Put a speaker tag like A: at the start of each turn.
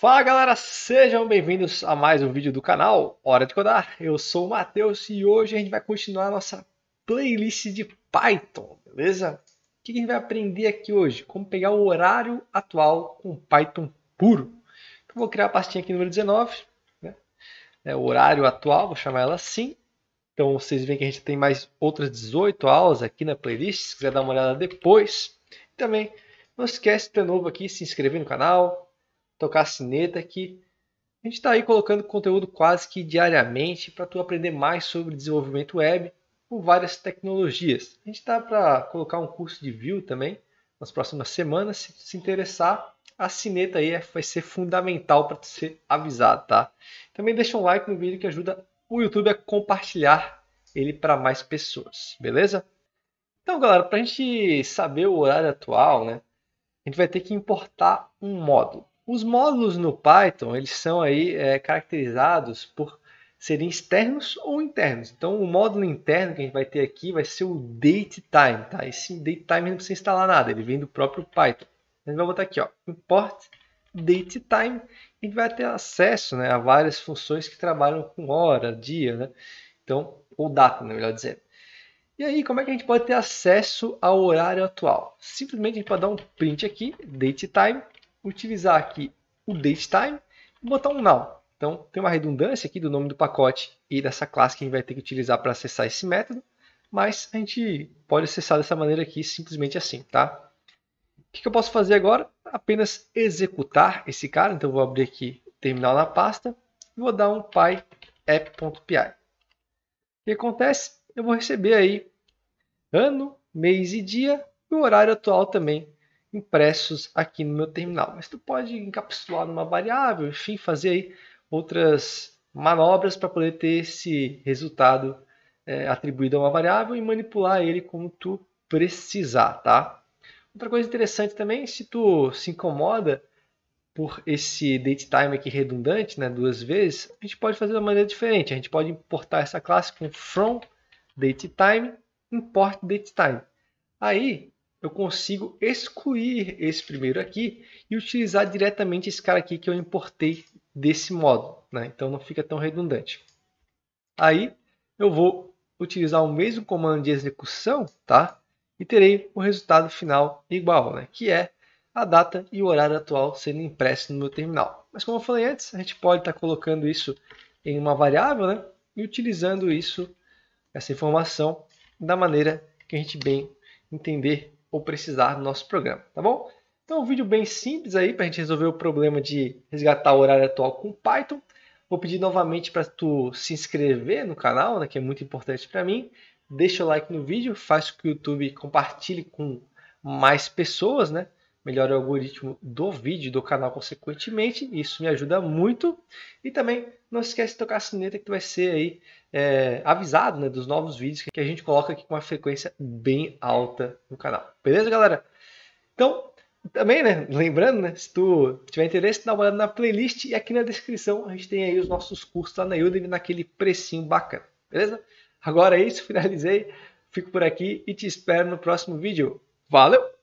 A: Fala galera, sejam bem-vindos a mais um vídeo do canal Hora de Codar. Eu sou o Matheus e hoje a gente vai continuar a nossa playlist de Python, beleza? O que a gente vai aprender aqui hoje? Como pegar o horário atual com Python puro. Então vou criar a pastinha aqui número 19, né? É o horário atual, vou chamar ela assim. Então vocês veem que a gente tem mais outras 18 aulas aqui na playlist, se quiser dar uma olhada depois. E também não esquece, de novo aqui, se inscrever no canal, tocar a sineta, que a gente está aí colocando conteúdo quase que diariamente para tu aprender mais sobre desenvolvimento web com várias tecnologias. A gente está para colocar um curso de Vue também nas próximas semanas. Se se interessar, a sineta aí é, vai ser fundamental para ser avisado, tá? Também deixa um like no vídeo que ajuda o YouTube a compartilhar ele para mais pessoas, beleza? Então, galera, para a gente saber o horário atual, né, a gente vai ter que importar um módulo. Os módulos no Python eles são aí é, caracterizados por serem externos ou internos. Então, o módulo interno que a gente vai ter aqui vai ser o DateTime. Tá? Esse DateTime não precisa instalar nada, ele vem do próprio Python. A gente vai botar aqui, ó, import DateTime, e vai ter acesso né, a várias funções que trabalham com hora, dia, né? então, ou data, né, melhor dizendo. E aí, como é que a gente pode ter acesso ao horário atual? Simplesmente a gente pode dar um print aqui, DateTime, utilizar aqui o DateTime e botar um Now. Então, tem uma redundância aqui do nome do pacote e dessa classe que a gente vai ter que utilizar para acessar esse método, mas a gente pode acessar dessa maneira aqui, simplesmente assim, tá? O que, eu posso fazer agora? Apenas executar esse cara, então vou abrir aqui terminal na pasta e vou dar um pyapp.py. O que acontece? Eu vou receber aí ano, mês e dia e o horário atual também impressos aqui no meu terminal. Mas tu pode encapsular numa variável, enfim, fazer aí outras manobras para poder ter esse resultado é, atribuído a uma variável e manipular ele como tu precisar, tá? Outra coisa interessante também, se tu se incomoda por esse date time aqui redundante, né, duas vezes, a gente pode fazer de uma maneira diferente. A gente pode importar essa classe com from date time import date time. Aí eu consigo excluir esse primeiro aqui e utilizar diretamente esse cara aqui que eu importei desse modo. Né? Então não fica tão redundante. Aí eu vou utilizar o mesmo comando de execução tá? e terei o resultado final igual, né? que é a data e o horário atual sendo impresso no meu terminal. Mas como eu falei antes, a gente pode estar tá colocando isso em uma variável né? e utilizando isso, essa informação, da maneira que a gente bem entender ou precisar no nosso programa, tá bom? Então, um vídeo bem simples aí para a gente resolver o problema de resgatar o horário atual com Python. Vou pedir novamente para tu se inscrever no canal, né, que é muito importante para mim. Deixa o like no vídeo, faz com que o YouTube compartilhe com mais pessoas, né? melhora o algoritmo do vídeo do canal consequentemente. Isso me ajuda muito. E também não esquece de tocar a sineta que tu vai ser aí é, avisado né, dos novos vídeos que a gente coloca aqui com uma frequência bem alta no canal. Beleza, galera? Então, também, né? Lembrando, né? Se tu tiver interesse, dá uma olhada na playlist e aqui na descrição a gente tem aí os nossos cursos lá na Udemy naquele precinho bacana. Beleza? Agora é isso, finalizei. Fico por aqui e te espero no próximo vídeo. Valeu!